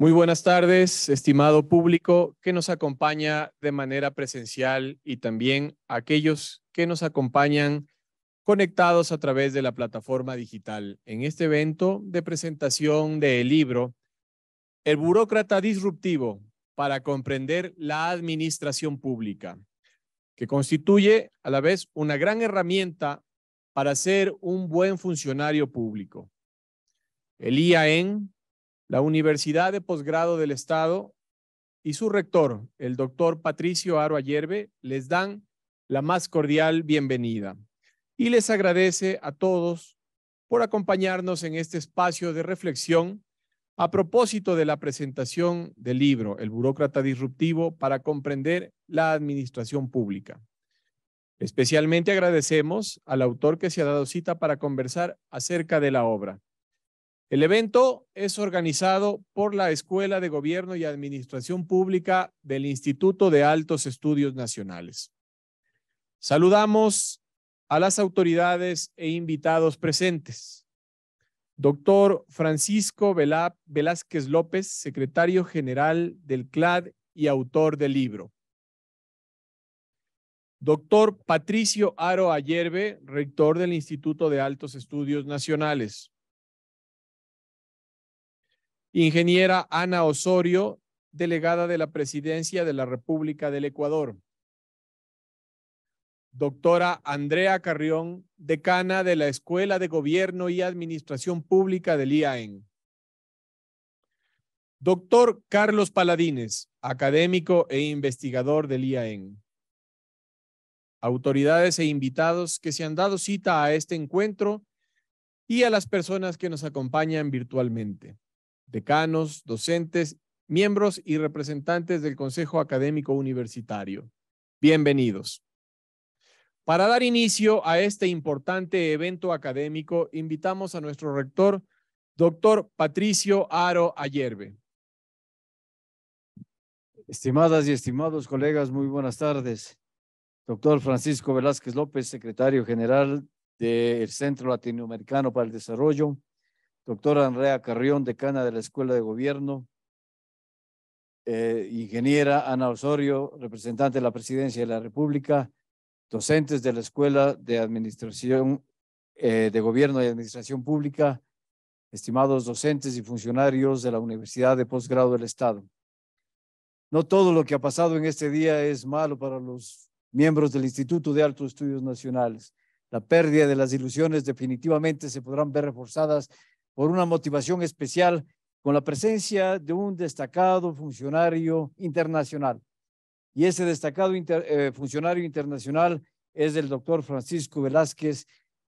Muy buenas tardes, estimado público que nos acompaña de manera presencial y también aquellos que nos acompañan conectados a través de la plataforma digital. En este evento de presentación del libro El burócrata disruptivo para comprender la administración pública, que constituye a la vez una gran herramienta para ser un buen funcionario público. El IAEN la Universidad de Posgrado del Estado y su rector, el doctor Patricio Aro Ayerbe, les dan la más cordial bienvenida y les agradece a todos por acompañarnos en este espacio de reflexión a propósito de la presentación del libro El burócrata disruptivo para comprender la administración pública. Especialmente agradecemos al autor que se ha dado cita para conversar acerca de la obra. El evento es organizado por la Escuela de Gobierno y Administración Pública del Instituto de Altos Estudios Nacionales. Saludamos a las autoridades e invitados presentes. Doctor Francisco Velázquez López, secretario general del CLAD y autor del libro. Doctor Patricio Aro Ayerbe, rector del Instituto de Altos Estudios Nacionales. Ingeniera Ana Osorio, delegada de la Presidencia de la República del Ecuador. Doctora Andrea Carrión, decana de la Escuela de Gobierno y Administración Pública del IAEN. Doctor Carlos Paladines, académico e investigador del IAEN. Autoridades e invitados que se han dado cita a este encuentro y a las personas que nos acompañan virtualmente decanos, docentes, miembros y representantes del Consejo Académico Universitario. Bienvenidos. Para dar inicio a este importante evento académico, invitamos a nuestro rector, doctor Patricio Aro Ayerbe. Estimadas y estimados colegas, muy buenas tardes. Doctor Francisco Velázquez López, secretario general del Centro Latinoamericano para el Desarrollo, doctora Andrea Carrión, decana de la Escuela de Gobierno, eh, ingeniera Ana Osorio, representante de la Presidencia de la República, docentes de la Escuela de Administración eh, de Gobierno y Administración Pública, estimados docentes y funcionarios de la Universidad de Postgrado del Estado. No todo lo que ha pasado en este día es malo para los miembros del Instituto de Altos Estudios Nacionales. La pérdida de las ilusiones definitivamente se podrán ver reforzadas por una motivación especial con la presencia de un destacado funcionario internacional. Y ese destacado eh, funcionario internacional es el doctor Francisco Velázquez,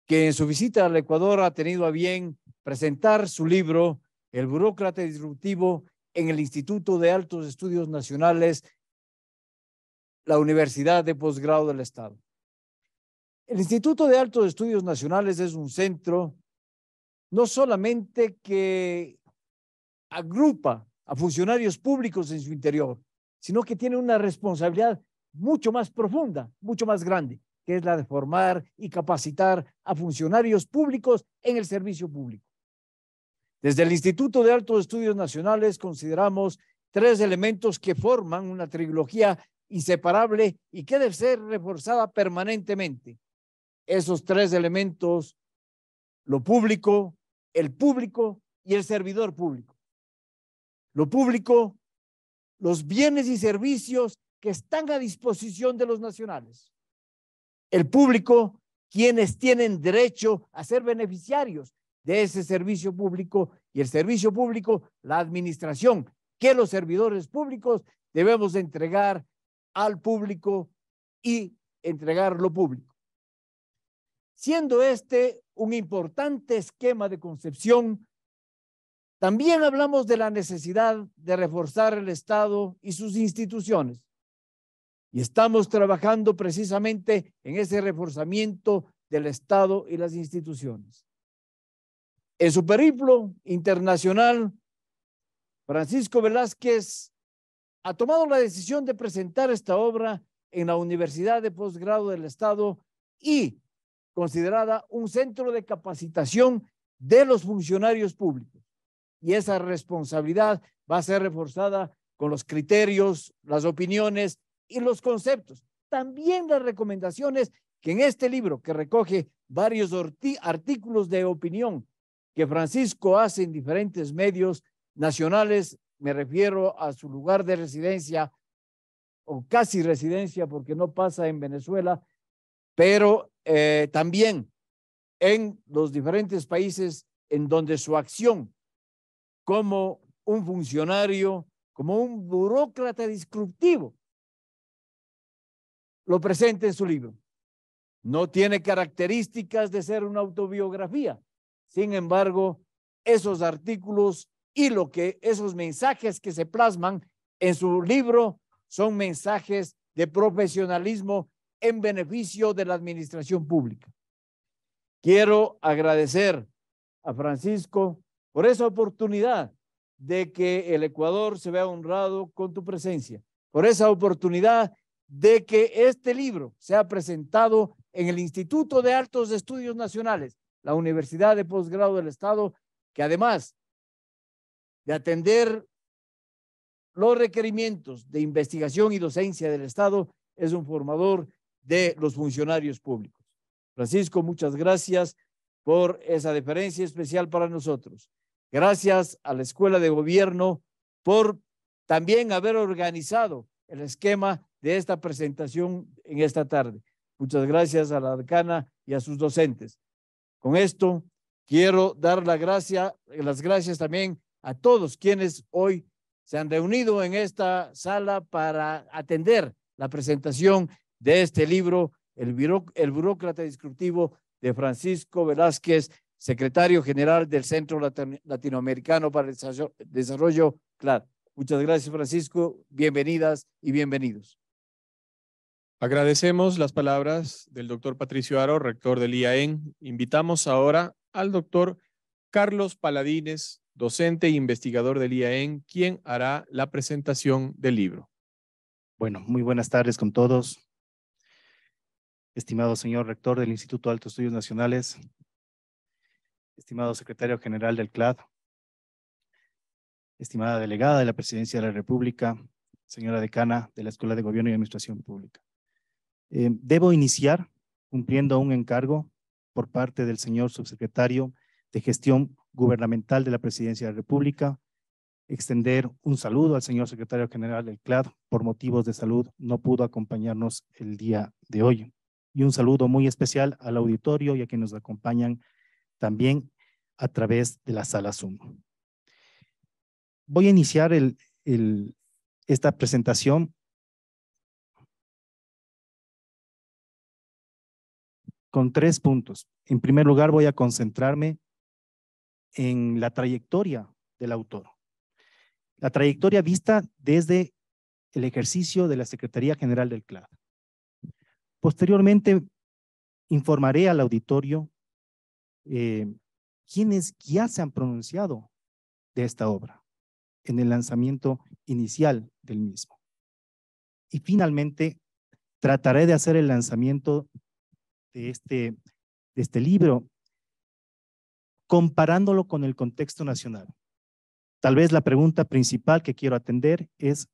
que en su visita al Ecuador ha tenido a bien presentar su libro, El burócrata disruptivo, en el Instituto de Altos Estudios Nacionales, la Universidad de Posgrado del Estado. El Instituto de Altos Estudios Nacionales es un centro no solamente que agrupa a funcionarios públicos en su interior, sino que tiene una responsabilidad mucho más profunda, mucho más grande, que es la de formar y capacitar a funcionarios públicos en el servicio público. Desde el Instituto de Altos Estudios Nacionales consideramos tres elementos que forman una trilogía inseparable y que debe ser reforzada permanentemente. Esos tres elementos, lo público, el público y el servidor público. Lo público, los bienes y servicios que están a disposición de los nacionales. El público, quienes tienen derecho a ser beneficiarios de ese servicio público y el servicio público, la administración, que los servidores públicos debemos entregar al público y entregar lo público siendo este un importante esquema de concepción, también hablamos de la necesidad de reforzar el Estado y sus instituciones. Y estamos trabajando precisamente en ese reforzamiento del Estado y las instituciones. En su periplo internacional, Francisco Velázquez ha tomado la decisión de presentar esta obra en la Universidad de Postgrado del Estado y considerada un centro de capacitación de los funcionarios públicos. Y esa responsabilidad va a ser reforzada con los criterios, las opiniones y los conceptos. También las recomendaciones que en este libro, que recoge varios artículos de opinión que Francisco hace en diferentes medios nacionales, me refiero a su lugar de residencia o casi residencia porque no pasa en Venezuela, pero eh, también en los diferentes países en donde su acción como un funcionario, como un burócrata disruptivo, lo presenta en su libro. No tiene características de ser una autobiografía. Sin embargo, esos artículos y lo que esos mensajes que se plasman en su libro son mensajes de profesionalismo en beneficio de la administración pública. Quiero agradecer a Francisco por esa oportunidad de que el Ecuador se vea honrado con tu presencia, por esa oportunidad de que este libro sea presentado en el Instituto de Altos Estudios Nacionales, la Universidad de Posgrado del Estado, que además de atender los requerimientos de investigación y docencia del Estado, es un formador de los funcionarios públicos. Francisco, muchas gracias por esa deferencia especial para nosotros. Gracias a la Escuela de Gobierno por también haber organizado el esquema de esta presentación en esta tarde. Muchas gracias a la decana y a sus docentes. Con esto, quiero dar la gracia, las gracias también a todos quienes hoy se han reunido en esta sala para atender la presentación de este libro, el, burócrata disruptivo de Francisco Velázquez, secretario general del Centro Latinoamericano para el Desarrollo, CLAD. Muchas gracias, Francisco. Bienvenidas y bienvenidos. Agradecemos las palabras del doctor Patricio Aro, rector del IAEN. Invitamos ahora al doctor Carlos Paladines, docente e investigador del IAEN, quien hará la presentación del libro. Bueno, muy buenas tardes con todos estimado señor rector del Instituto de Altos Estudios Nacionales, estimado secretario general del CLAD, estimada delegada de la Presidencia de la República, señora decana de la Escuela de Gobierno y Administración Pública. Eh, debo iniciar cumpliendo un encargo por parte del señor subsecretario de Gestión Gubernamental de la Presidencia de la República, extender un saludo al señor secretario general del CLAD, por motivos de salud no pudo acompañarnos el día de hoy y un saludo muy especial al auditorio y a quienes nos acompañan también a través de la sala Zoom. Voy a iniciar esta presentación con tres puntos. En primer lugar, voy a concentrarme en la trayectoria del autor. La trayectoria vista desde el ejercicio de la Secretaría General del CLAD. Posteriormente, informaré al auditorio eh, quiénes ya se han pronunciado de esta obra en el lanzamiento inicial del mismo. Y finalmente, trataré de hacer el lanzamiento de este, de este libro comparándolo con el contexto nacional. Tal vez la pregunta principal que quiero atender es,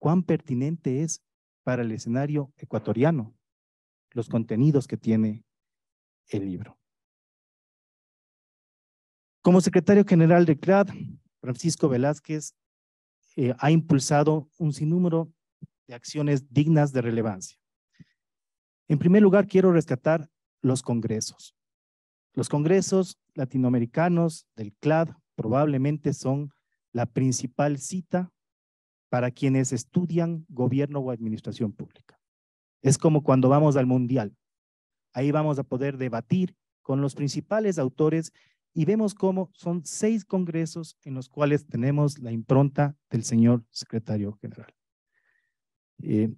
¿cuán pertinente es para el escenario ecuatoriano? los contenidos que tiene el libro. Como secretario general de CLAD, Francisco Velázquez eh, ha impulsado un sinnúmero de acciones dignas de relevancia. En primer lugar, quiero rescatar los congresos. Los congresos latinoamericanos del CLAD probablemente son la principal cita para quienes estudian gobierno o administración pública. Es como cuando vamos al mundial. Ahí vamos a poder debatir con los principales autores y vemos cómo son seis congresos en los cuales tenemos la impronta del señor secretario general. Eh,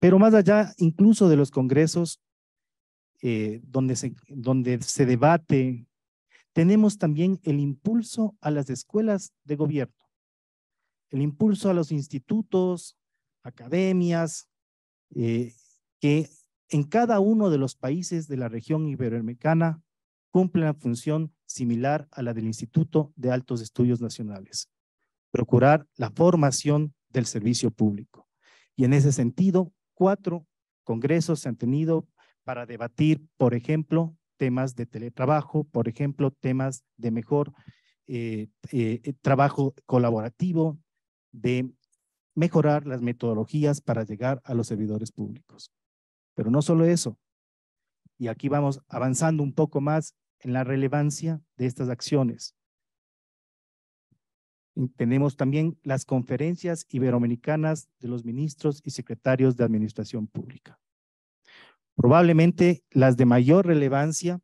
pero más allá incluso de los congresos eh, donde, se, donde se debate, tenemos también el impulso a las escuelas de gobierno, el impulso a los institutos, academias, eh, que en cada uno de los países de la región iberoamericana cumple una función similar a la del Instituto de Altos Estudios Nacionales, procurar la formación del servicio público. Y en ese sentido, cuatro congresos se han tenido para debatir, por ejemplo, temas de teletrabajo, por ejemplo, temas de mejor eh, eh, eh, trabajo colaborativo, de mejorar las metodologías para llegar a los servidores públicos. Pero no solo eso, y aquí vamos avanzando un poco más en la relevancia de estas acciones. Tenemos también las conferencias iberoamericanas de los ministros y secretarios de Administración Pública. Probablemente las de mayor relevancia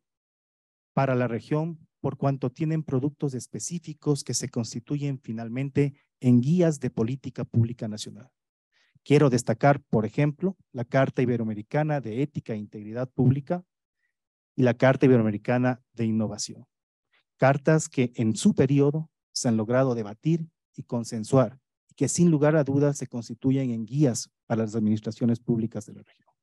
para la región por cuanto tienen productos específicos que se constituyen finalmente en guías de política pública nacional. Quiero destacar, por ejemplo, la Carta Iberoamericana de Ética e Integridad Pública y la Carta Iberoamericana de Innovación. Cartas que en su periodo se han logrado debatir y consensuar y que sin lugar a dudas se constituyen en guías para las administraciones públicas de la región.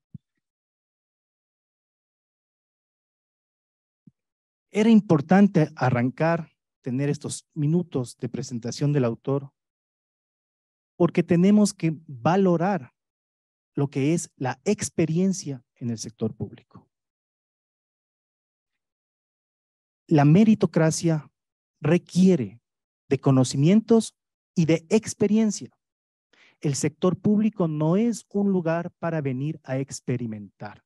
Era importante arrancar, tener estos minutos de presentación del autor porque tenemos que valorar lo que es la experiencia en el sector público. La meritocracia requiere de conocimientos y de experiencia. El sector público no es un lugar para venir a experimentar.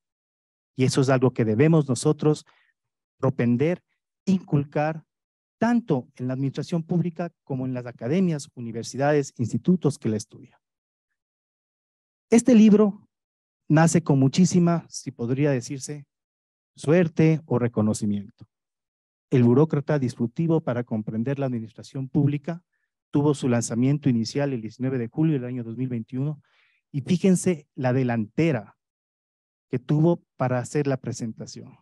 Y eso es algo que debemos nosotros propender, inculcar tanto en la administración pública como en las academias, universidades, institutos que la estudian. Este libro nace con muchísima, si podría decirse, suerte o reconocimiento. El burócrata disruptivo para comprender la administración pública tuvo su lanzamiento inicial el 19 de julio del año 2021 y fíjense la delantera que tuvo para hacer la presentación.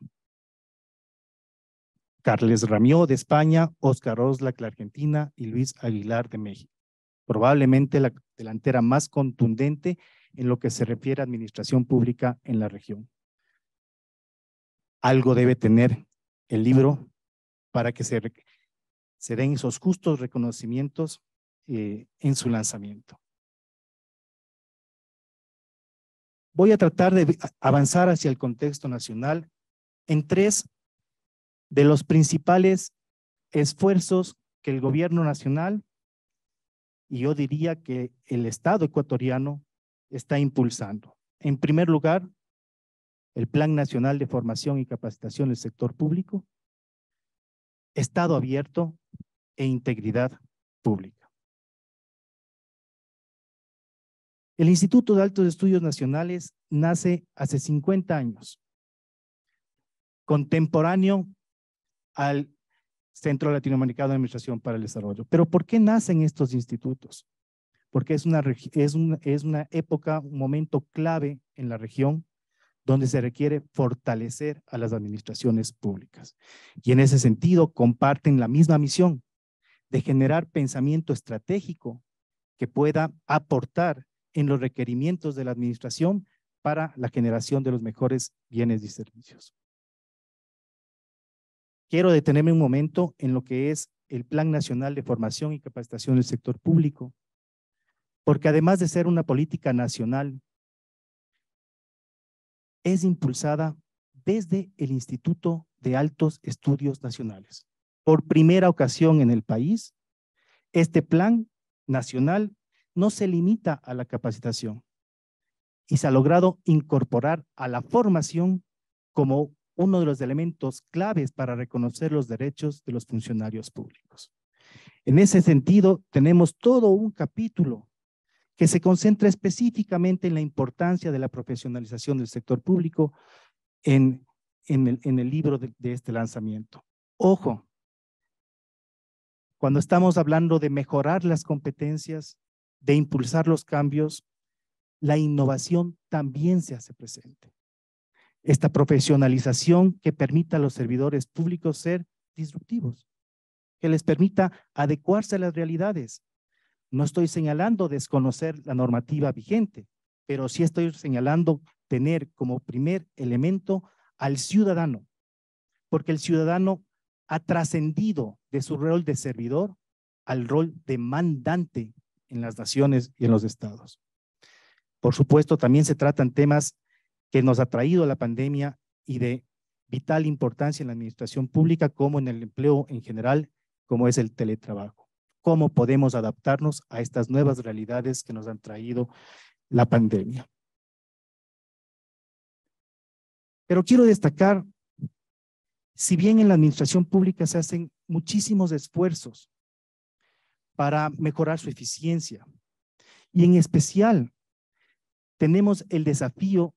Carles Ramió de España, Oscar Oslac de Argentina y Luis Aguilar de México. Probablemente la delantera más contundente en lo que se refiere a administración pública en la región. Algo debe tener el libro para que se, den esos justos reconocimientos eh, en su lanzamiento. Voy a tratar de avanzar hacia el contexto nacional en tres de los principales esfuerzos que el gobierno nacional y yo diría que el Estado ecuatoriano está impulsando. En primer lugar, el Plan Nacional de Formación y Capacitación del Sector Público, Estado Abierto e Integridad Pública. El Instituto de Altos Estudios Nacionales nace hace 50 años, contemporáneo al Centro Latinoamericano de Administración para el Desarrollo. Pero ¿por qué nacen estos institutos? Porque es una, es una época, un momento clave en la región donde se requiere fortalecer a las administraciones públicas. Y en ese sentido comparten la misma misión de generar pensamiento estratégico que pueda aportar en los requerimientos de la administración para la generación de los mejores bienes y servicios. Quiero detenerme un momento en lo que es el Plan Nacional de Formación y Capacitación del Sector Público, porque además de ser una política nacional, es impulsada desde el Instituto de Altos Estudios Nacionales. Por primera ocasión en el país, este plan nacional no se limita a la capacitación y se ha logrado incorporar a la formación como uno de los elementos claves para reconocer los derechos de los funcionarios públicos. En ese sentido, tenemos todo un capítulo que se concentra específicamente en la importancia de la profesionalización del sector público en, el, libro de este lanzamiento. Ojo, cuando estamos hablando de mejorar las competencias, de impulsar los cambios, la innovación también se hace presente esta profesionalización que permita a los servidores públicos ser disruptivos, que les permita adecuarse a las realidades. No estoy señalando desconocer la normativa vigente, pero sí estoy señalando tener como primer elemento al ciudadano, porque el ciudadano ha trascendido de su rol de servidor al rol de mandante en las naciones y en los estados. Por supuesto, también se tratan temas que nos ha traído la pandemia y de vital importancia en la administración pública como en el empleo en general, como es el teletrabajo. ¿Cómo podemos adaptarnos a estas nuevas realidades que nos han traído la pandemia? Pero quiero destacar, si bien en la administración pública se hacen muchísimos esfuerzos para mejorar su eficiencia, y en especial tenemos el desafío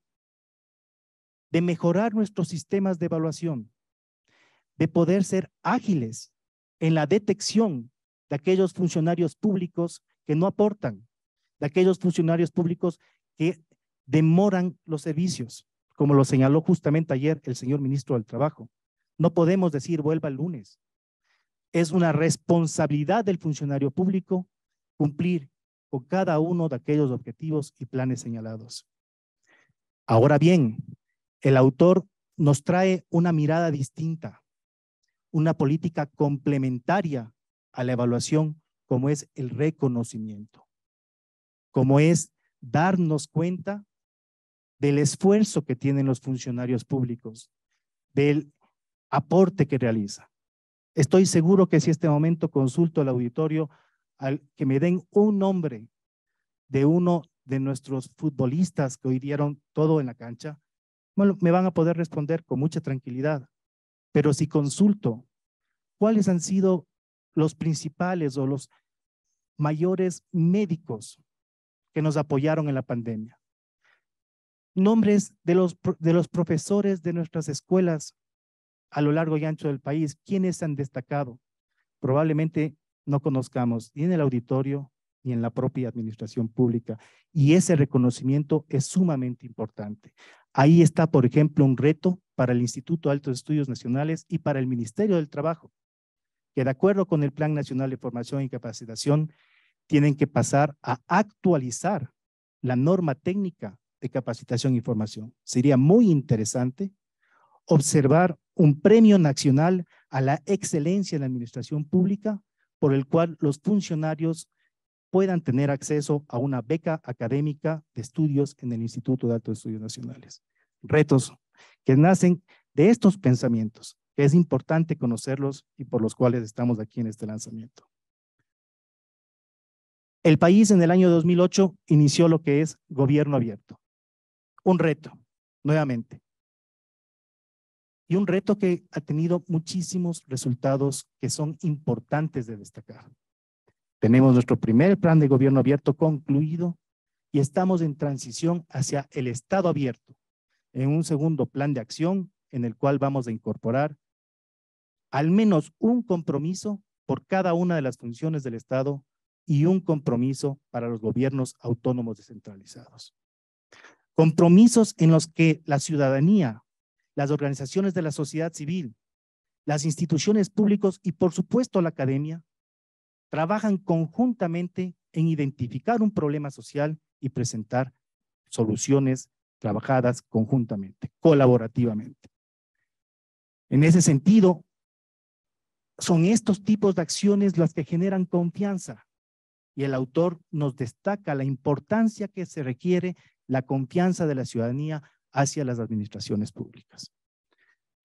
de mejorar nuestros sistemas de evaluación, de poder ser ágiles en la detección de aquellos funcionarios públicos que no aportan, de aquellos funcionarios públicos que demoran los servicios, como lo señaló justamente ayer el señor ministro del Trabajo. No podemos decir vuelva el lunes. Es una responsabilidad del funcionario público cumplir con cada uno de aquellos objetivos y planes señalados. Ahora bien, el autor nos trae una mirada distinta, una política complementaria a la evaluación, como es el reconocimiento, como es darnos cuenta del esfuerzo que tienen los funcionarios públicos, del aporte que realiza. Estoy seguro que si este momento consulto al auditorio, al, que me den un nombre de uno de nuestros futbolistas que hoy dieron todo en la cancha, me van a poder responder con mucha tranquilidad. Pero si consulto cuáles han sido los principales o los mayores médicos que nos apoyaron en la pandemia, nombres de los, profesores de nuestras escuelas a lo largo y ancho del país, ¿quiénes han destacado, probablemente no conozcamos ni en el auditorio ni en la propia administración pública. Y ese reconocimiento es sumamente importante. Ahí está, por ejemplo, un reto para el Instituto de Altos Estudios Nacionales y para el Ministerio del Trabajo, que de acuerdo con el Plan Nacional de Formación y Capacitación, tienen que pasar a actualizar la norma técnica de capacitación y formación. Sería muy interesante observar un premio nacional a la excelencia en la administración pública por el cual los funcionarios puedan tener acceso a una beca académica de estudios en el Instituto de Altos Estudios Nacionales. Retos que nacen de estos pensamientos, que es importante conocerlos y por los cuales estamos aquí en este lanzamiento. El país en el año 2008 inició lo que es gobierno abierto. Un reto, nuevamente. Y un reto que ha tenido muchísimos resultados que son importantes de destacar. Tenemos nuestro primer plan de gobierno abierto concluido y estamos en transición hacia el Estado abierto, en un segundo plan de acción en el cual vamos a incorporar al menos un compromiso por cada una de las funciones del Estado y un compromiso para los gobiernos autónomos descentralizados. Compromisos en los que la ciudadanía, las organizaciones de la sociedad civil, las instituciones públicas y por supuesto la academia trabajan conjuntamente en identificar un problema social y presentar soluciones trabajadas conjuntamente, colaborativamente. En ese sentido, son estos tipos de acciones las que generan confianza y el autor nos destaca la importancia que se requiere la confianza de la ciudadanía hacia las administraciones públicas.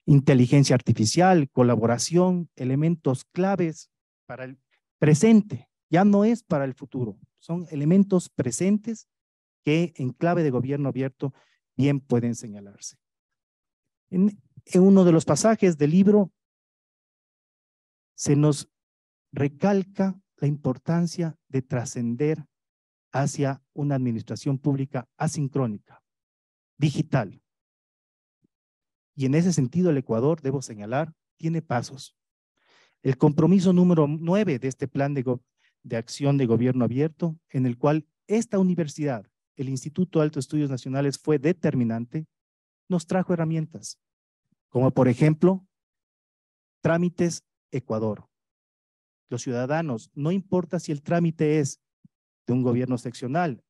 Inteligencia artificial, colaboración, elementos claves para el presente, ya no es para el futuro, son elementos presentes que en clave de gobierno abierto bien pueden señalarse. En, uno de los pasajes del libro se nos recalca la importancia de trascender hacia una administración pública asincrónica, digital. Y en ese sentido el Ecuador, debo señalar, tiene pasos el compromiso número nueve de este plan de, acción de gobierno abierto, en el cual esta universidad, el Instituto Alto Estudios Nacionales, fue determinante, nos trajo herramientas, como por ejemplo, trámites Ecuador. Los ciudadanos, no importa si el trámite es de un gobierno seccional,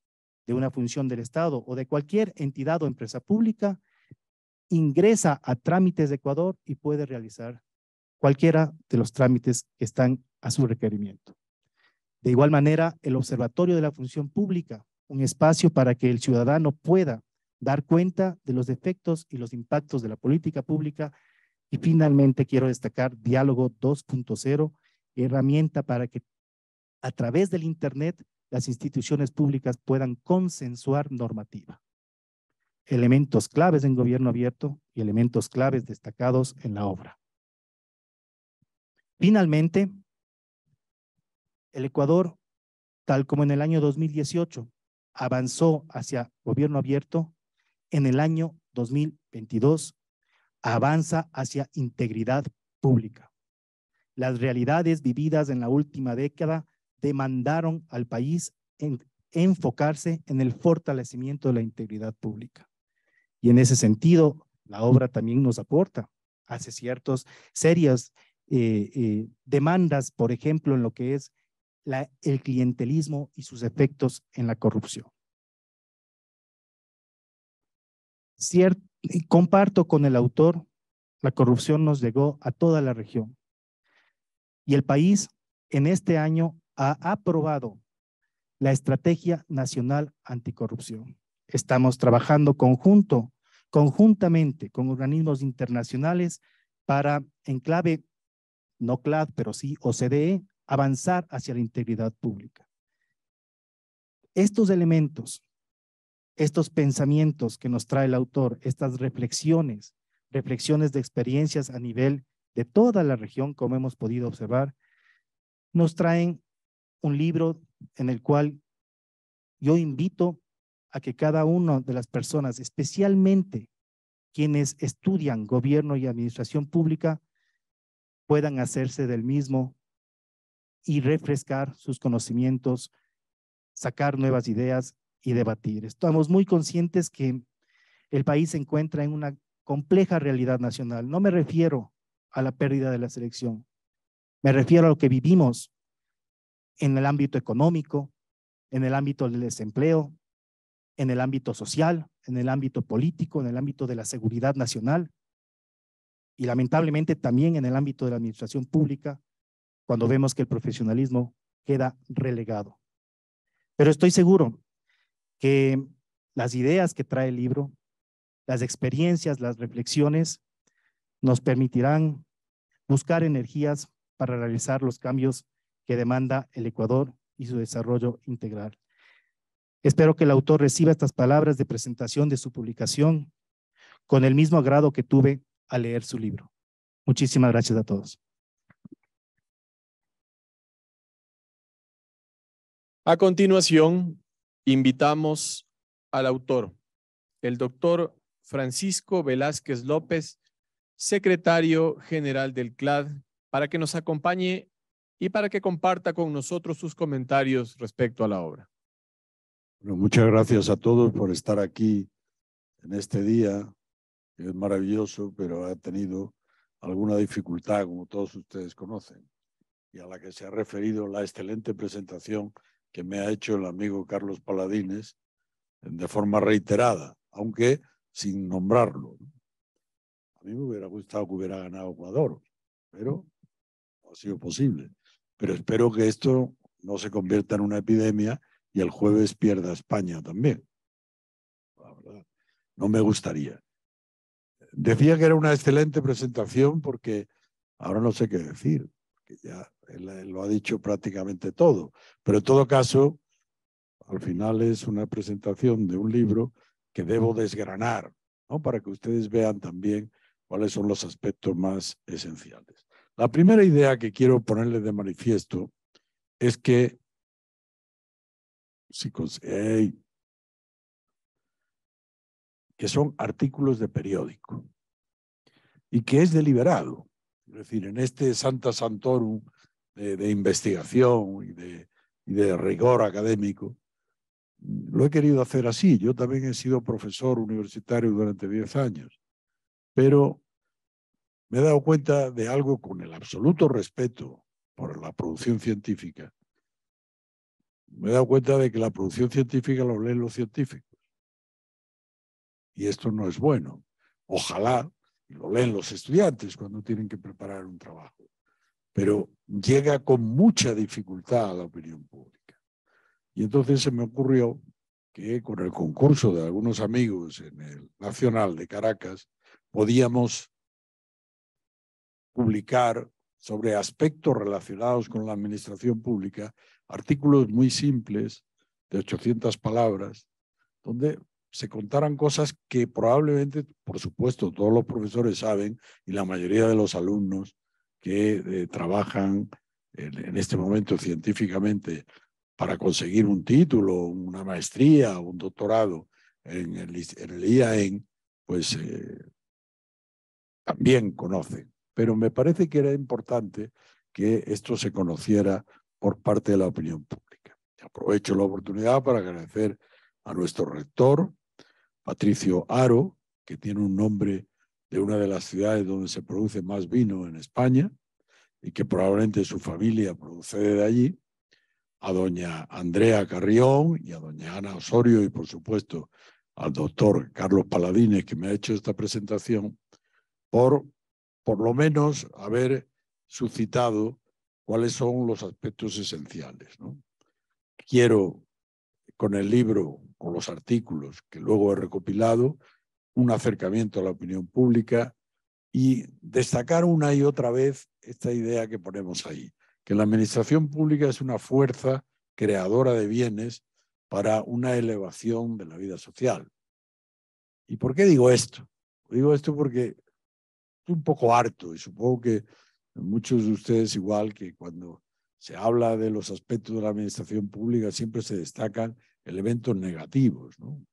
de una función del Estado o de cualquier entidad o empresa pública, ingresa a trámites Ecuador y puede realizar cualquiera de los trámites que están a su requerimiento. De igual manera, el Observatorio de la Función Pública, un espacio para que el ciudadano pueda dar cuenta de los defectos y los impactos de la política pública. Y finalmente quiero destacar Diálogo 2.0, herramienta para que a través del Internet las instituciones públicas puedan consensuar normativa. Elementos claves en gobierno abierto y elementos claves destacados en la obra. Finalmente, el Ecuador, tal como en el año 2018, avanzó hacia gobierno abierto, en el año 2022 avanza hacia integridad pública. Las realidades vividas en la última década demandaron al país enfocarse en el fortalecimiento de la integridad pública. Y en ese sentido, la obra también nos aporta, hace ciertos series, eh, eh, demandas, por ejemplo, en lo que es el clientelismo y sus efectos en la corrupción. comparto con el autor, la corrupción nos llegó a toda la región y el país en este año ha aprobado la Estrategia Nacional Anticorrupción. Estamos trabajando conjunto, conjuntamente con organismos internacionales para, en clave no CLAD, pero sí OCDE, avanzar hacia la integridad pública. Estos elementos, estos pensamientos que nos trae el autor, estas reflexiones, reflexiones de experiencias a nivel de toda la región, como hemos podido observar, nos traen un libro en el cual yo invito a que cada una de las personas, especialmente quienes estudian gobierno y administración pública, puedan hacerse del mismo y refrescar sus conocimientos, sacar nuevas ideas y debatir. Estamos muy conscientes que el país se encuentra en una compleja realidad nacional. No me refiero a la pérdida de la selección, me refiero a lo que vivimos en el ámbito económico, en el ámbito del desempleo, en el ámbito social, en el ámbito político, en el ámbito de la seguridad nacional, y lamentablemente también en el ámbito de la administración pública, cuando vemos que el profesionalismo queda relegado. Pero estoy seguro que las ideas que trae el libro, las experiencias, las reflexiones, nos permitirán buscar energías para realizar los cambios que demanda el Ecuador y su desarrollo integral. Espero que el autor reciba estas palabras de presentación de su publicación con el mismo agrado que tuve a leer su libro. Muchísimas gracias a todos. A continuación, invitamos al autor, el doctor Francisco Velázquez López, secretario general del CLAD, para que nos acompañe y para que comparta con nosotros sus comentarios respecto a la obra. muchas gracias a todos por estar aquí en este día es maravilloso, pero ha tenido alguna dificultad, como todos ustedes conocen, y a la que se ha referido la excelente presentación que me ha hecho el amigo Carlos Paladines de forma reiterada, aunque sin nombrarlo. A mí me hubiera gustado que hubiera ganado Ecuador, pero no ha sido posible. Pero espero que esto no se convierta en una epidemia y el jueves pierda España también. verdad, no me gustaría. Decía que era una excelente presentación porque ahora no sé qué decir, que ya lo ha dicho prácticamente todo, pero en todo caso, al final es una presentación de un libro que debo desgranar, ¿no? para que ustedes vean también cuáles son los aspectos más esenciales. La primera idea que quiero ponerle de manifiesto es que si que son artículos de periódico y que es deliberado. Es decir, en este Santa Santorum de, investigación y de, rigor académico, lo he querido hacer así. Yo también he sido profesor universitario durante 10 años, pero me he dado cuenta de algo con el absoluto respeto por la producción científica. Me he dado cuenta de que la producción científica lo leen los científicos. Y esto no es bueno. Ojalá, lo leen los estudiantes cuando tienen que preparar un trabajo, pero llega con mucha dificultad a la opinión pública. Y entonces se me ocurrió que con el concurso de algunos amigos en el Nacional de Caracas podíamos publicar sobre aspectos relacionados con la administración pública artículos muy simples de 800 palabras donde se contaran cosas que probablemente, por supuesto, todos los profesores saben y la mayoría de los alumnos que eh, trabajan en, este momento científicamente para conseguir un título, una maestría, un doctorado en el, en IAEN, pues eh, también conocen. Pero me parece que era importante que esto se conociera por parte de la opinión pública. Aprovecho la oportunidad para agradecer a nuestro rector, Patricio Aro, que tiene un nombre de una de las ciudades donde se produce más vino en España y que probablemente su familia procede de allí, a doña Andrea Carrión y a doña Ana Osorio y por supuesto al doctor Carlos Paladines que me ha hecho esta presentación por por lo menos haber suscitado cuáles son los aspectos esenciales. Quiero con el libro con los artículos que luego he recopilado, un acercamiento a la opinión pública y destacar una y otra vez esta idea que ponemos ahí, que la administración pública es una fuerza creadora de bienes para una elevación de la vida social. ¿Y por qué digo esto? Digo esto porque estoy un poco harto y supongo que muchos de ustedes igual que cuando se habla de los aspectos de la administración pública siempre se destacan elementos negativos, ¿no?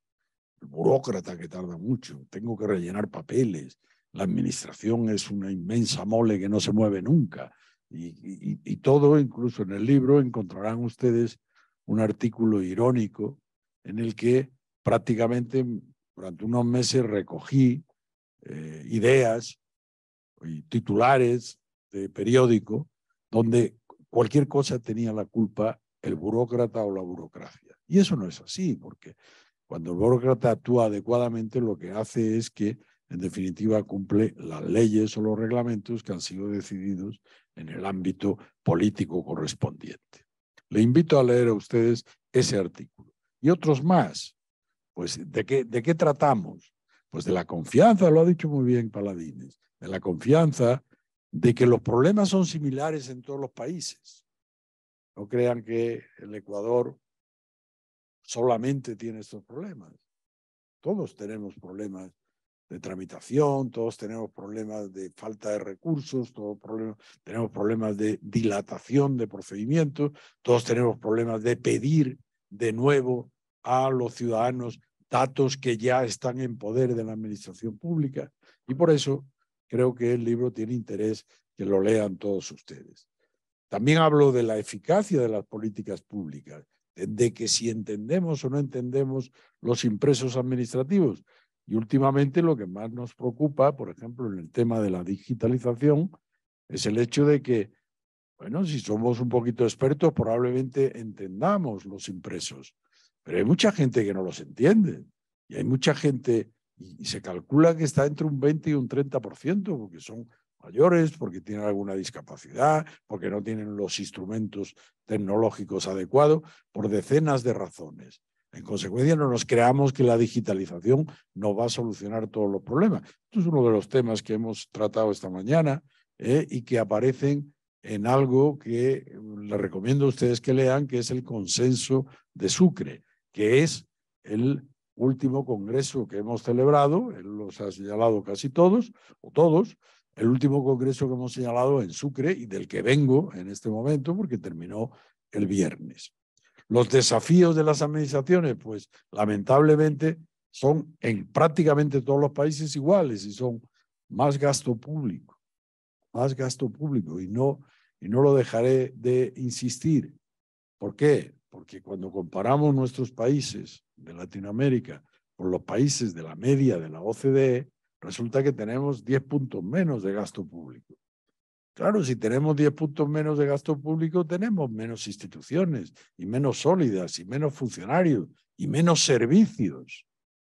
El burócrata que tarda mucho, tengo que rellenar papeles, la administración es una inmensa mole que no se mueve nunca. Y, todo, incluso en el libro, encontrarán ustedes un artículo irónico en el que prácticamente durante unos meses recogí eh, ideas y titulares de periódico donde cualquier cosa tenía la culpa el burócrata o la burocracia. Y eso no es así, porque cuando el burócrata actúa adecuadamente, lo que hace es que, en definitiva, cumple las leyes o los reglamentos que han sido decididos en el ámbito político correspondiente. Le invito a leer a ustedes ese artículo y otros más. Pues, ¿de qué, de qué tratamos? Pues de la confianza, lo ha dicho muy bien Paladines, de la confianza de que los problemas son similares en todos los países no crean que el Ecuador solamente tiene estos problemas. Todos tenemos problemas de tramitación, todos tenemos problemas de falta de recursos, todos tenemos problemas de dilatación de procedimientos, todos tenemos problemas de pedir de nuevo a los ciudadanos datos que ya están en poder de la administración pública. Y por eso creo que el libro tiene interés que lo lean todos ustedes. También hablo de la eficacia de las políticas públicas, de que si entendemos o no entendemos los impresos administrativos. Y últimamente lo que más nos preocupa, por ejemplo, en el tema de la digitalización, es el hecho de que, bueno, si somos un poquito expertos, probablemente entendamos los impresos, pero hay mucha gente que no los entiende. Y hay mucha gente, y se calcula que está entre un 20 y un 30%, porque son mayores, porque tienen alguna discapacidad, porque no tienen los instrumentos tecnológicos adecuados, por decenas de razones. En consecuencia, no nos creamos que la digitalización no va a solucionar todos los problemas. Esto es uno de los temas que hemos tratado esta mañana eh, y que aparecen en algo que les recomiendo a ustedes que lean, que es el consenso de Sucre, que es el último congreso que hemos celebrado, él los ha señalado casi todos, o todos, el último congreso que hemos señalado en Sucre y del que vengo en este momento porque terminó el viernes. Los desafíos de las administraciones, pues lamentablemente son en prácticamente todos los países iguales y son más gasto público, más gasto público y no y no lo dejaré de insistir. ¿Por qué? Porque cuando comparamos nuestros países de Latinoamérica con los países de la media de la OCDE, resulta que tenemos 10 puntos menos de gasto público. Claro, si tenemos 10 puntos menos de gasto público, tenemos menos instituciones y menos sólidas y menos funcionarios y menos servicios.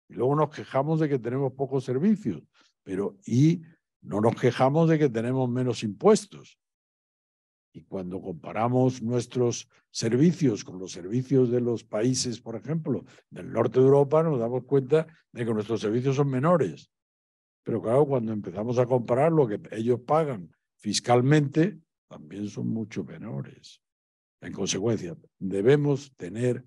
Y luego nos quejamos de que tenemos pocos servicios, pero y no nos quejamos de que tenemos menos impuestos. Y cuando comparamos nuestros servicios con los servicios de los países, por ejemplo, del norte de Europa, nos damos cuenta de que nuestros servicios son menores pero claro, cuando empezamos a comparar lo que ellos pagan fiscalmente, también son mucho menores. En consecuencia, debemos tener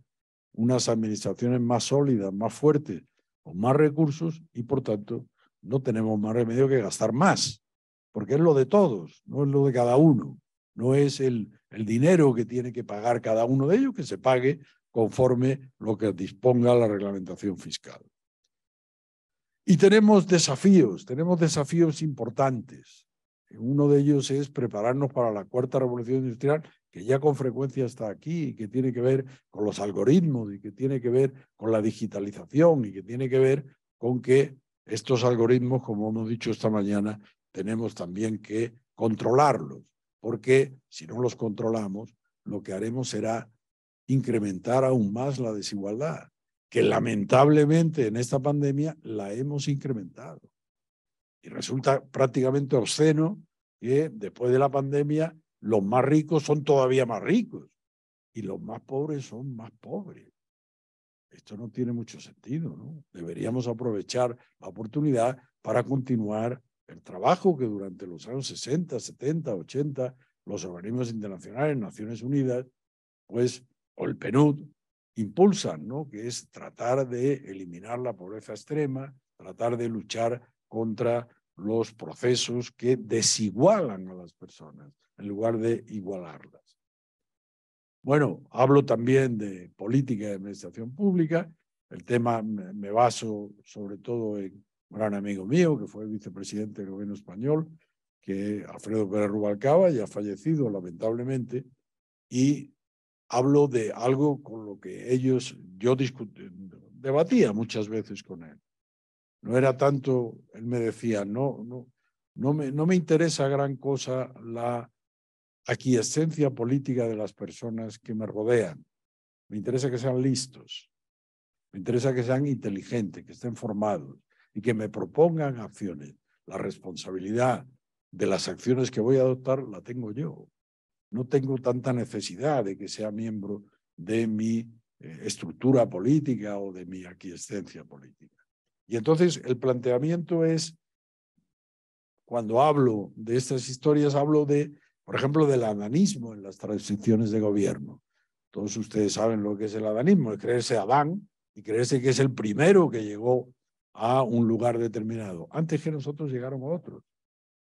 unas administraciones más sólidas, más fuertes, con más recursos y, por tanto, no tenemos más remedio que gastar más, porque es lo de todos, no es lo de cada uno, no es el, el dinero que tiene que pagar cada uno de ellos, que se pague conforme lo que disponga la reglamentación fiscal. Y tenemos desafíos, tenemos desafíos importantes. Uno de ellos es prepararnos para la cuarta revolución industrial, que ya con frecuencia está aquí y que tiene que ver con los algoritmos y que tiene que ver con la digitalización y que tiene que ver con que estos algoritmos, como hemos dicho esta mañana, tenemos también que controlarlos, porque si no los controlamos, lo que haremos será incrementar aún más la desigualdad que lamentablemente en esta pandemia la hemos incrementado. Y resulta prácticamente obsceno que después de la pandemia los más ricos son todavía más ricos y los más pobres son más pobres. Esto no tiene mucho sentido, Deberíamos aprovechar la oportunidad para continuar el trabajo que durante los años 60, 70, 80 los organismos internacionales, Naciones Unidas, pues, o el PNUD, impulsan, ¿no? que es tratar de eliminar la pobreza extrema, tratar de luchar contra los procesos que desigualan a las personas en lugar de igualarlas. Bueno, hablo también de política de administración pública. El tema me baso sobre todo en un gran amigo mío que fue vicepresidente del gobierno español, que Alfredo Pérez Rubalcaba, ya fallecido lamentablemente, y hablo de algo con lo que ellos, yo debatía muchas veces con él. No era tanto, él me decía, no, no, me, no me interesa gran cosa la aquiescencia política de las personas que me rodean. Me interesa que sean listos, me interesa que sean inteligentes, que estén formados y que me propongan acciones. La responsabilidad de las acciones que voy a adoptar la tengo yo no tengo tanta necesidad de que sea miembro de mi eh, estructura política o de mi aquiescencia política. Y entonces el planteamiento es, cuando hablo de estas historias, hablo de, por ejemplo, del adanismo en las transiciones de gobierno. Todos ustedes saben lo que es el adanismo, es creerse Adán y creerse que es el primero que llegó a un lugar determinado. Antes que nosotros llegaron otros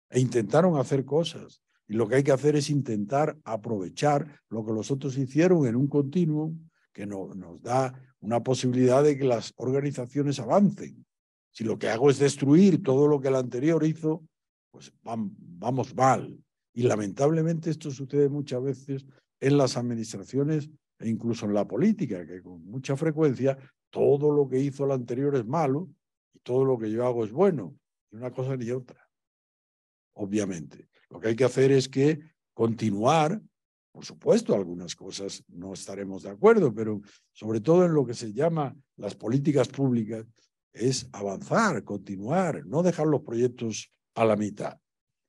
e intentaron hacer cosas y lo que hay que hacer es intentar aprovechar lo que los otros hicieron en un continuo que nos da una posibilidad de que las organizaciones avancen. Si lo que hago es destruir todo lo que el anterior hizo, pues vamos mal. Y lamentablemente esto sucede muchas veces en las administraciones e incluso en la política, que con mucha frecuencia todo lo que hizo el anterior es malo y todo lo que yo hago es bueno, y una cosa ni otra, obviamente. Lo que hay que hacer es que continuar, por supuesto, algunas cosas no estaremos de acuerdo, pero sobre todo en lo que se llama las políticas públicas, es avanzar, continuar, no dejar los proyectos a la mitad.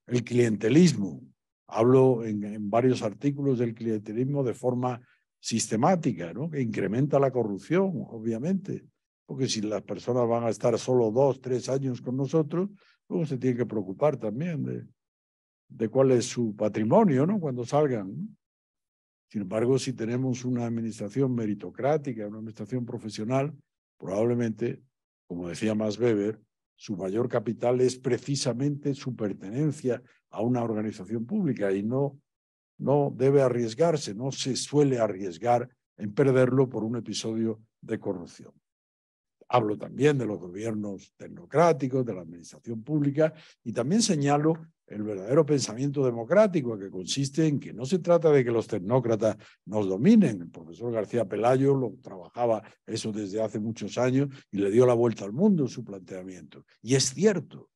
El clientelismo, hablo en, varios artículos del clientelismo de forma sistemática, ¿no? que incrementa la corrupción, obviamente, porque si las personas van a estar solo dos, tres años con nosotros, luego se tiene que preocupar también de, de cuál es su patrimonio, ¿no? Cuando salgan. Sin embargo, si tenemos una administración meritocrática, una administración profesional, probablemente, como decía Max Weber, su mayor capital es precisamente su pertenencia a una organización pública y no, no debe arriesgarse, no se suele arriesgar en perderlo por un episodio de corrupción. Hablo también de los gobiernos tecnocráticos, de la administración pública y también señalo el verdadero pensamiento democrático, que consiste en que no se trata de que los tecnócratas nos dominen. El profesor García Pelayo lo trabajaba eso desde hace muchos años y le dio la vuelta al mundo en su planteamiento. Y es cierto,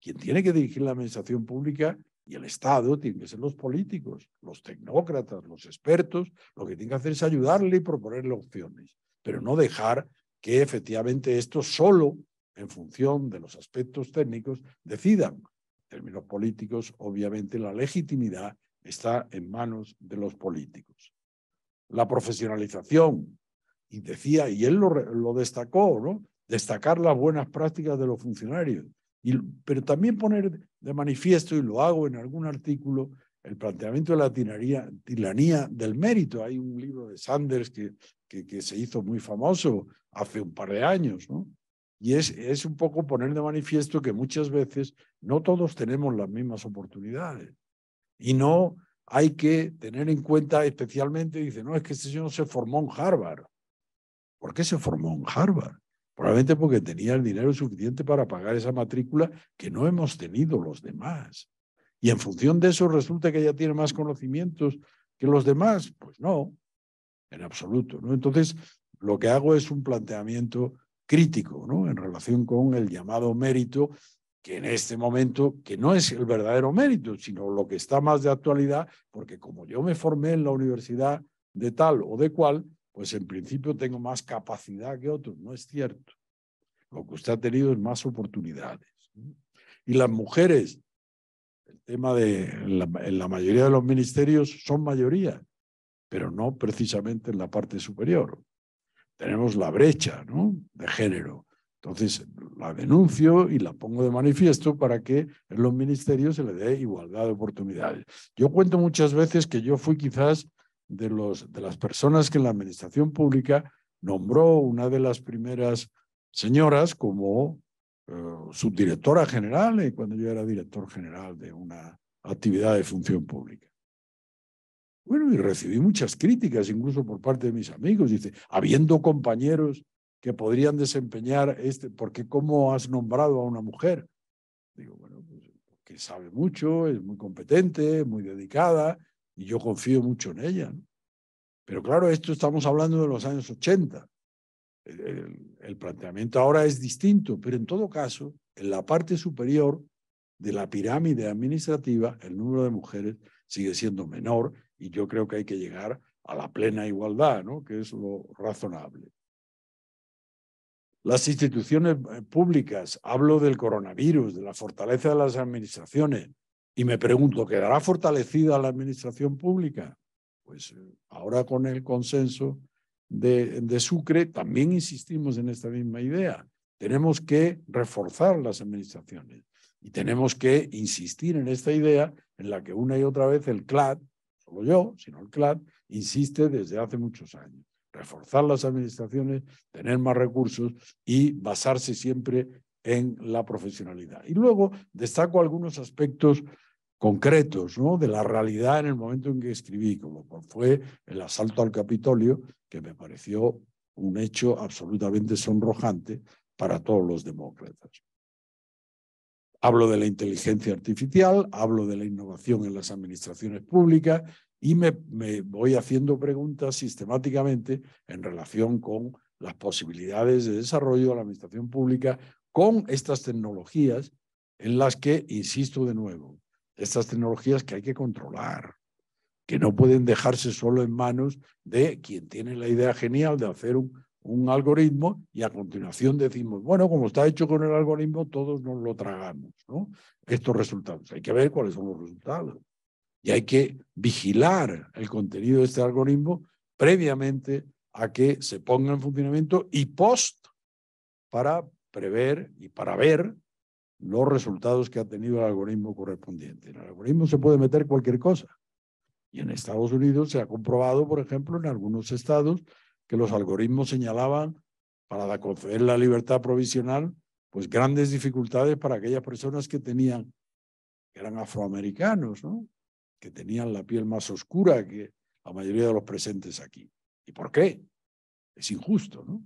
quien tiene que dirigir la administración pública y el Estado tienen que ser los políticos, los tecnócratas, los expertos. Lo que tiene que hacer es ayudarle y proponerle opciones, pero no dejar que efectivamente esto solo en función de los aspectos técnicos decidan términos políticos, obviamente la legitimidad está en manos de los políticos. La profesionalización, y decía, y él lo, destacó, ¿no? Destacar las buenas prácticas de los funcionarios, y, pero también poner de manifiesto, y lo hago en algún artículo, el planteamiento de la tiranía, del mérito. Hay un libro de Sanders que, que, que, se hizo muy famoso hace un par de años, ¿no? Y es, un poco poner de manifiesto que muchas veces no todos tenemos las mismas oportunidades. Y no hay que tener en cuenta especialmente, dice, no, es que este señor se formó en Harvard. ¿Por qué se formó en Harvard? Probablemente porque tenía el dinero suficiente para pagar esa matrícula que no hemos tenido los demás. Y en función de eso resulta que ya tiene más conocimientos que los demás. Pues no, en absoluto. ¿no? Entonces, lo que hago es un planteamiento crítico ¿no? en relación con el llamado mérito que en este momento, que no es el verdadero mérito, sino lo que está más de actualidad, porque como yo me formé en la universidad de tal o de cual, pues en principio tengo más capacidad que otros. No es cierto. Lo que usted ha tenido es más oportunidades. Y las mujeres, el tema de en la, la mayoría de los ministerios son mayoría, pero no precisamente en la parte superior tenemos la brecha de género. Entonces, la denuncio y la pongo de manifiesto para que en los ministerios se le dé igualdad de oportunidades. Yo cuento muchas veces que yo fui quizás de, los, de las personas que en la administración pública nombró una de las primeras señoras como eh, subdirectora general y eh, cuando yo era director general de una actividad de función pública. Bueno, y recibí muchas críticas, incluso por parte de mis amigos. Dice, habiendo compañeros que podrían desempeñar este, porque ¿cómo has nombrado a una mujer? Digo, bueno, pues, que sabe mucho, es muy competente, muy dedicada, y yo confío mucho en ella. Pero claro, esto estamos hablando de los años 80. el planteamiento ahora es distinto, pero en todo caso, en la parte superior de la pirámide administrativa, el número de mujeres sigue siendo menor y yo creo que hay que llegar a la plena igualdad, ¿no? que es lo razonable. Las instituciones eh, públicas, hablo del coronavirus, de la fortaleza de las administraciones, y me pregunto, ¿quedará fortalecida la administración pública? Pues eh, ahora con el consenso de, de Sucre también insistimos en esta misma idea. Tenemos que reforzar las administraciones y tenemos que insistir en esta idea en la que una y otra vez el CLAD yo, sino el clan, insiste desde hace muchos años. Reforzar las administraciones, tener más recursos y basarse siempre en la profesionalidad. Y luego destaco algunos aspectos concretos ¿no? de la realidad en el momento en que escribí, como fue el asalto al Capitolio, que me pareció un hecho absolutamente sonrojante para todos los demócratas. Hablo de la inteligencia artificial, hablo de la innovación en las administraciones públicas y me, me voy haciendo preguntas sistemáticamente en relación con las posibilidades de desarrollo de la administración pública con estas tecnologías en las que, insisto de nuevo, estas tecnologías que hay que controlar, que no pueden dejarse solo en manos de quien tiene la idea genial de hacer un un algoritmo y a continuación decimos, bueno, como está hecho con el algoritmo, todos nos lo tragamos, ¿no? Estos resultados. Hay que ver cuáles son los resultados. Y hay que vigilar el contenido de este algoritmo previamente a que se ponga en funcionamiento y post para prever y para ver los resultados que ha tenido el algoritmo correspondiente. En el algoritmo se puede meter cualquier cosa. Y en Estados Unidos se ha comprobado, por ejemplo, en algunos estados, que los algoritmos señalaban para conceder la libertad provisional, pues grandes dificultades para aquellas personas que tenían, que eran afroamericanos, ¿no? que tenían la piel más oscura que la mayoría de los presentes aquí. ¿Y por qué? Es injusto, ¿no?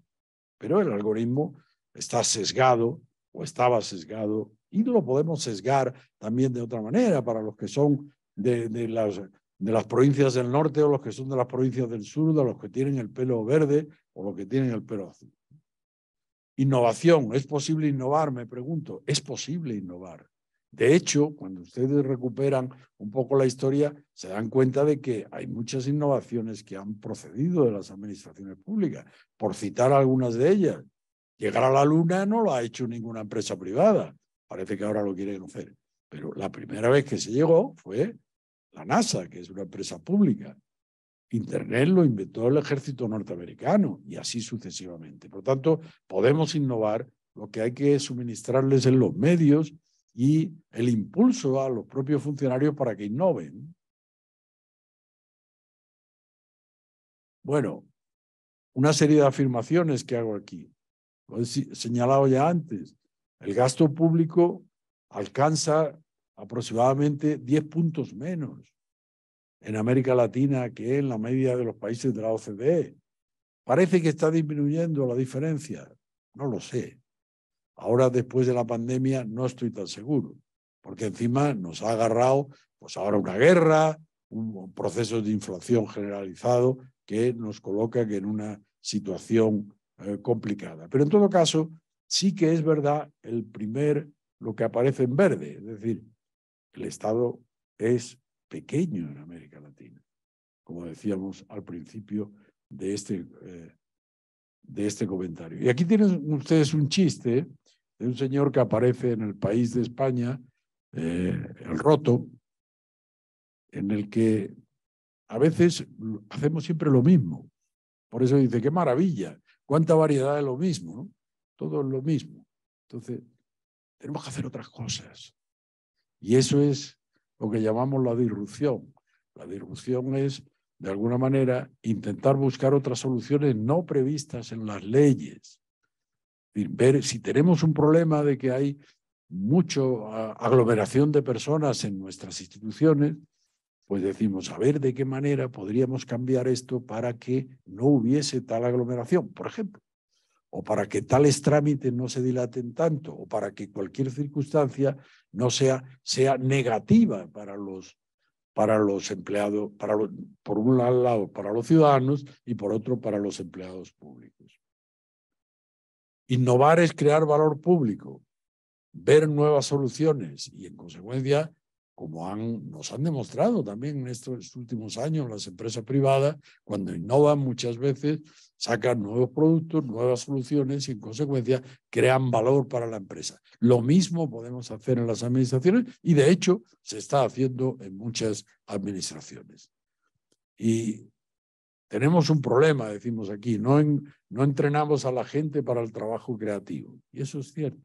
Pero el algoritmo está sesgado o estaba sesgado y lo podemos sesgar también de otra manera para los que son de, de las de las provincias del norte o los que son de las provincias del sur, de los que tienen el pelo verde o los que tienen el pelo azul. Innovación, ¿es posible innovar? Me pregunto, es posible innovar. De hecho, cuando ustedes recuperan un poco la historia, se dan cuenta de que hay muchas innovaciones que han procedido de las administraciones públicas. Por citar algunas de ellas, llegar a la luna no lo ha hecho ninguna empresa privada. Parece que ahora lo quiere conocer, Pero la primera vez que se llegó fue la NASA, que es una empresa pública. Internet lo inventó el ejército norteamericano y así sucesivamente. Por tanto, podemos innovar, lo que hay que suministrarles en los medios y el impulso a los propios funcionarios para que innoven. Bueno, una serie de afirmaciones que hago aquí. Lo he señalado ya antes. El gasto público alcanza aproximadamente 10 puntos menos en América Latina que en la media de los países de la OCDE. Parece que está disminuyendo la diferencia, no lo sé. Ahora, después de la pandemia, no estoy tan seguro, porque encima nos ha agarrado, pues ahora una guerra, un proceso de inflación generalizado que nos coloca en una situación eh, complicada. Pero en todo caso, sí que es verdad el primer, lo que aparece en verde, es decir, el Estado es pequeño en América Latina, como decíamos al principio de este, eh, de este comentario. Y aquí tienen ustedes un chiste de un señor que aparece en el país de España, eh, el roto, en el que a veces hacemos siempre lo mismo. Por eso dice, qué maravilla, cuánta variedad de lo mismo, todo es lo mismo. Entonces, tenemos que hacer otras cosas. Y eso es lo que llamamos la disrupción. La disrupción es, de alguna manera, intentar buscar otras soluciones no previstas en las leyes. Ver si tenemos un problema de que hay mucha aglomeración de personas en nuestras instituciones, pues decimos, a ver de qué manera podríamos cambiar esto para que no hubiese tal aglomeración, por ejemplo o para que tales trámites no se dilaten tanto, o para que cualquier circunstancia no sea, sea negativa para los, para los empleados, por un lado para los ciudadanos y por otro para los empleados públicos. Innovar es crear valor público, ver nuevas soluciones y, en consecuencia, como han, nos han demostrado también en estos últimos años las empresas privadas, cuando innovan muchas veces, sacan nuevos productos, nuevas soluciones y en consecuencia crean valor para la empresa. Lo mismo podemos hacer en las administraciones y de hecho se está haciendo en muchas administraciones. Y tenemos un problema, decimos aquí, no, no entrenamos a la gente para el trabajo creativo. Y eso es cierto.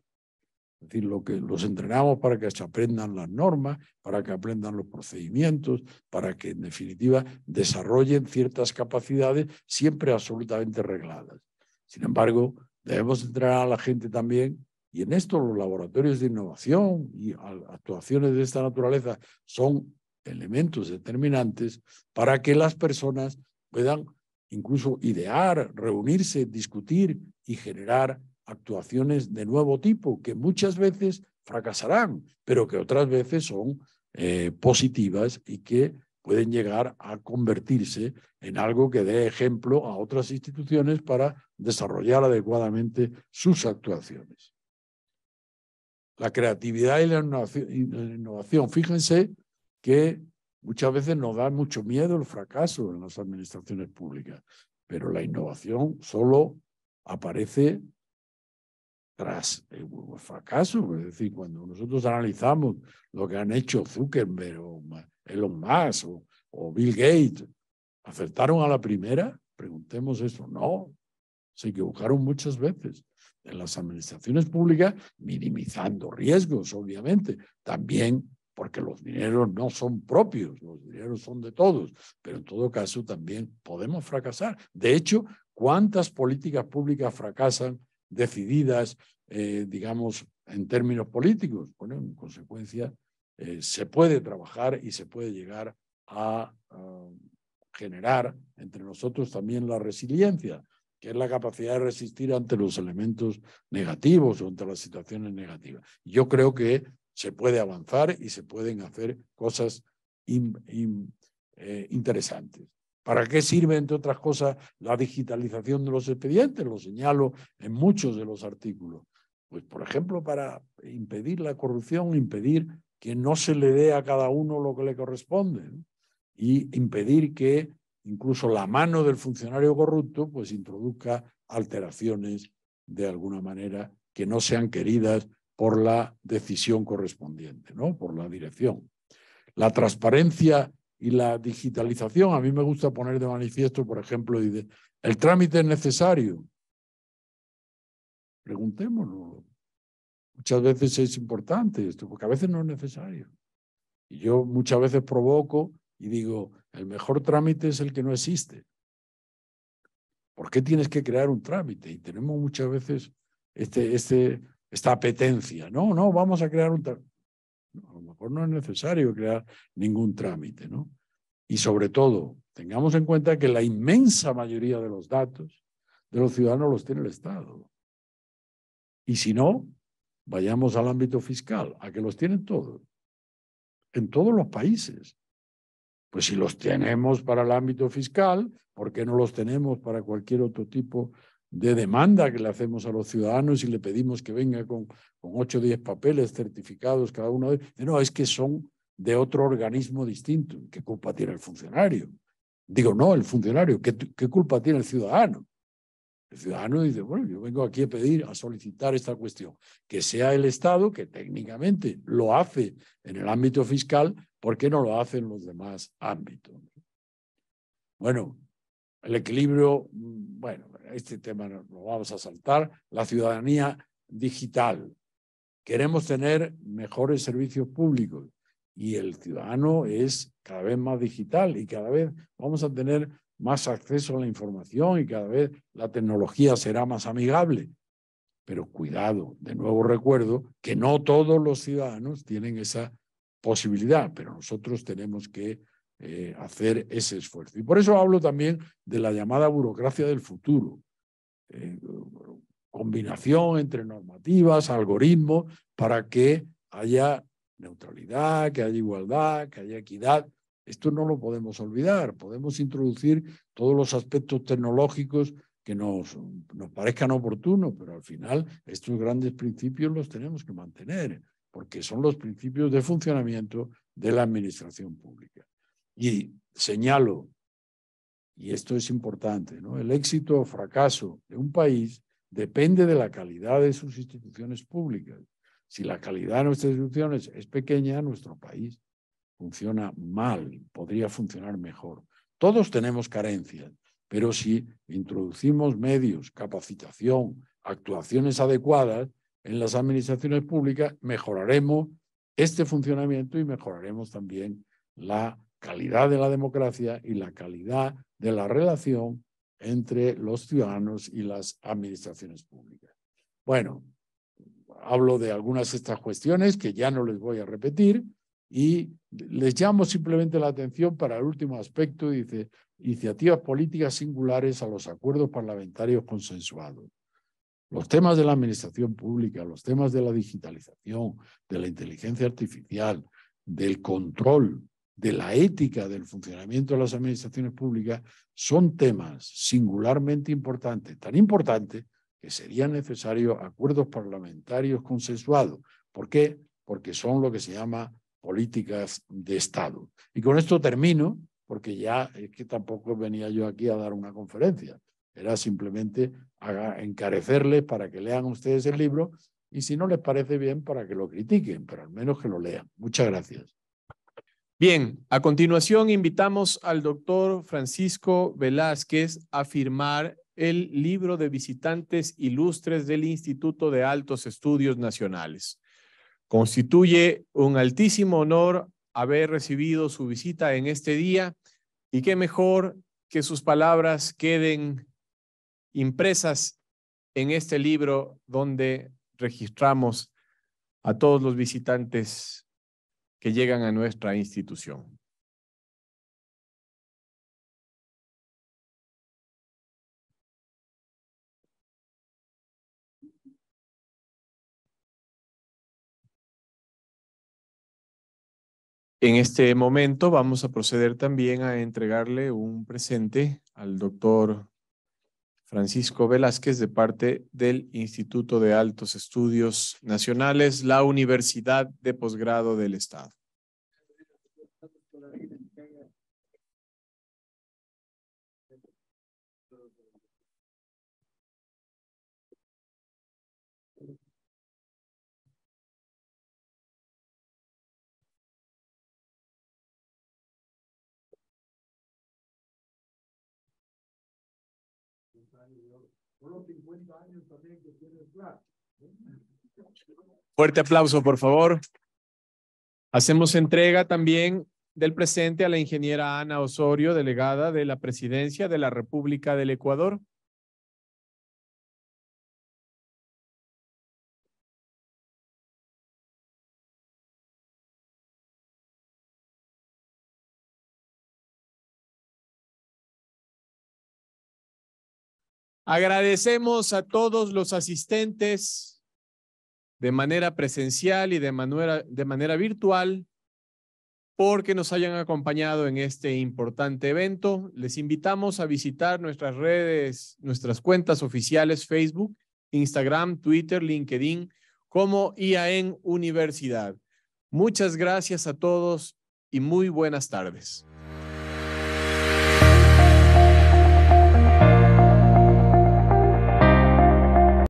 Es decir, lo que los entrenamos para que se aprendan las normas, para que aprendan los procedimientos, para que en definitiva desarrollen ciertas capacidades siempre absolutamente regladas. Sin embargo, debemos entrenar a la gente también y en esto los laboratorios de innovación y actuaciones de esta naturaleza son elementos determinantes para que las personas puedan incluso idear, reunirse, discutir y generar actuaciones de nuevo tipo que muchas veces fracasarán, pero que otras veces son eh, positivas y que pueden llegar a convertirse en algo que dé ejemplo a otras instituciones para desarrollar adecuadamente sus actuaciones. La creatividad y la y la innovación. fíjense que muchas veces nos da mucho miedo el fracaso en las administraciones públicas, pero la innovación solo aparece tras fracaso. Es decir, cuando nosotros analizamos lo que han hecho Zuckerberg o Elon Musk o, Bill Gates, ¿acertaron a la primera? Preguntemos eso. No, se equivocaron muchas veces. En las administraciones públicas, minimizando riesgos, obviamente. También porque los dineros no son propios, los dineros son de todos, pero en todo caso también podemos fracasar. De hecho, ¿cuántas políticas públicas fracasan decididas, eh, digamos, en términos políticos. Bueno, en consecuencia, eh, se puede trabajar y se puede llegar a, generar entre nosotros también la resiliencia, que es la capacidad de resistir ante los elementos negativos o ante las situaciones negativas. Yo creo que se puede avanzar y se pueden hacer cosas eh, interesantes. ¿Para qué sirve, entre otras cosas, la digitalización de los expedientes? Lo señalo en muchos de los artículos. Pues, por ejemplo, para impedir la corrupción, impedir que no se le dé a cada uno lo que le corresponde y impedir que incluso la mano del funcionario corrupto pues introduzca alteraciones de alguna manera que no sean queridas por la decisión correspondiente, ¿no? por la dirección. La transparencia y la digitalización. A mí me gusta poner de manifiesto, por ejemplo, el trámite es necesario. Preguntémoslo. Muchas veces es importante esto, porque a veces no es necesario. Y yo muchas veces provoco y digo, el mejor trámite es el que no existe. ¿Por qué tienes que crear un trámite? Y tenemos muchas veces este, este, esta apetencia. No, no, vamos a crear un trámite. A lo mejor no es necesario crear ningún trámite, ¿no? Y sobre todo, tengamos en cuenta que la inmensa mayoría de los datos de los ciudadanos los tiene el Estado. Y si no, vayamos al ámbito fiscal, a que los tienen todos, en todos los países. Pues si los tenemos para el ámbito fiscal, ¿por qué no los tenemos para cualquier otro tipo de demanda que le hacemos a los ciudadanos y le pedimos que venga con, con 8 o 10 papeles certificados cada uno de ellos. No, es que son de otro organismo distinto. ¿Qué culpa tiene el funcionario? Digo, no, el funcionario. ¿Qué, qué culpa tiene el ciudadano? El ciudadano dice, bueno, yo vengo aquí a pedir, a solicitar esta cuestión. Que sea el Estado, que técnicamente lo hace en el ámbito fiscal, ¿por qué no lo hace en los demás ámbitos? Bueno, el equilibrio, mm, bueno, este tema lo vamos a saltar, la ciudadanía digital. Queremos tener mejores servicios públicos y el ciudadano es cada vez más digital y cada vez vamos a tener más acceso a la información y cada vez la tecnología será más amigable. Pero cuidado, de nuevo recuerdo que no todos los ciudadanos tienen esa posibilidad, pero nosotros tenemos que eh, hacer ese esfuerzo. Y por eso hablo también de la llamada burocracia del futuro. Eh, combinación entre normativas, algoritmos, para que haya neutralidad, que haya igualdad, que haya equidad. Esto no lo podemos olvidar. Podemos introducir todos los aspectos tecnológicos que nos parezcan oportunos, pero al final estos grandes principios los tenemos que mantener, porque son los principios de funcionamiento de la administración pública. Y señalo, y esto es importante, el éxito o fracaso de un país depende de la calidad de sus instituciones públicas. Si la calidad de nuestras instituciones es pequeña, nuestro país funciona mal, podría funcionar mejor. Todos tenemos carencias, pero si introducimos medios, capacitación, actuaciones adecuadas en las administraciones públicas, mejoraremos este funcionamiento y mejoraremos también la calidad de la democracia y la calidad de la relación entre los ciudadanos y las administraciones públicas. Bueno, hablo de algunas de estas cuestiones que ya no les voy a repetir y les llamo simplemente la atención para el último aspecto, dice, iniciativas políticas singulares a los acuerdos parlamentarios consensuados. Los temas de la administración pública, los temas de la digitalización, de la inteligencia artificial, del control de la ética del funcionamiento de las administraciones públicas son temas singularmente importantes, tan importantes que serían necesarios acuerdos parlamentarios consensuados. ¿Por qué? Porque son lo que se llama políticas de Estado. Y con esto termino, porque ya es que tampoco venía yo aquí a dar una conferencia, era simplemente encarecerles para que lean ustedes el libro y si no les parece bien, para que lo critiquen, pero al menos que lo lean. Muchas gracias. Bien, a continuación invitamos al doctor Francisco Velázquez a firmar el libro de visitantes ilustres del Instituto de Altos Estudios Nacionales. Constituye un altísimo honor haber recibido su visita en este día y qué mejor que sus palabras queden impresas en este libro donde registramos a todos los visitantes que llegan a nuestra institución. En este momento vamos a proceder también a entregarle un presente al doctor Francisco Velázquez de parte del Instituto de Altos Estudios Nacionales, la Universidad de Posgrado del Estado. Fuerte aplauso, por favor. Hacemos entrega también del presente a la ingeniera Ana Osorio, delegada de la Presidencia de la República del Ecuador. Agradecemos a todos los asistentes de manera presencial y de manera, virtual porque nos hayan acompañado en este importante evento. Les invitamos a visitar nuestras redes, nuestras cuentas oficiales Facebook, Instagram, Twitter, LinkedIn, como IAEN Universidad. Muchas gracias a todos y muy buenas tardes.